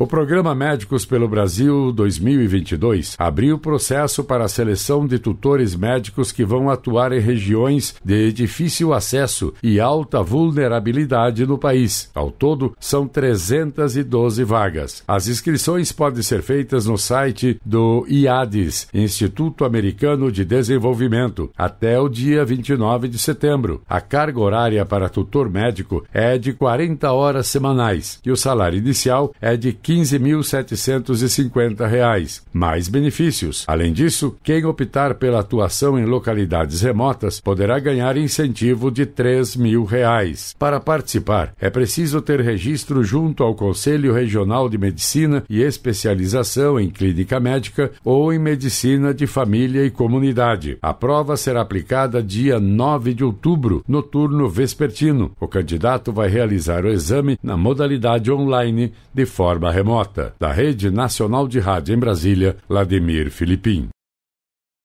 O programa Médicos pelo Brasil 2022 abriu processo para a seleção de tutores médicos que vão atuar em regiões de difícil acesso e alta vulnerabilidade no país. Ao todo, são 312 vagas. As inscrições podem ser feitas no site do IADES, Instituto Americano de Desenvolvimento, até o dia 29 de setembro. A carga horária para tutor médico é de 40 horas semanais e o salário inicial é de 15 15.750 reais, mais benefícios. Além disso, quem optar pela atuação em localidades remotas poderá ganhar incentivo de R$ 3.000. reais. Para participar, é preciso ter registro junto ao Conselho Regional de Medicina e especialização em clínica médica ou em medicina de família e comunidade. A prova será aplicada dia 9 de outubro, no turno vespertino. O candidato vai realizar o exame na modalidade online de forma remota da Rede Nacional de Rádio em Brasília, Vladimir Filipim.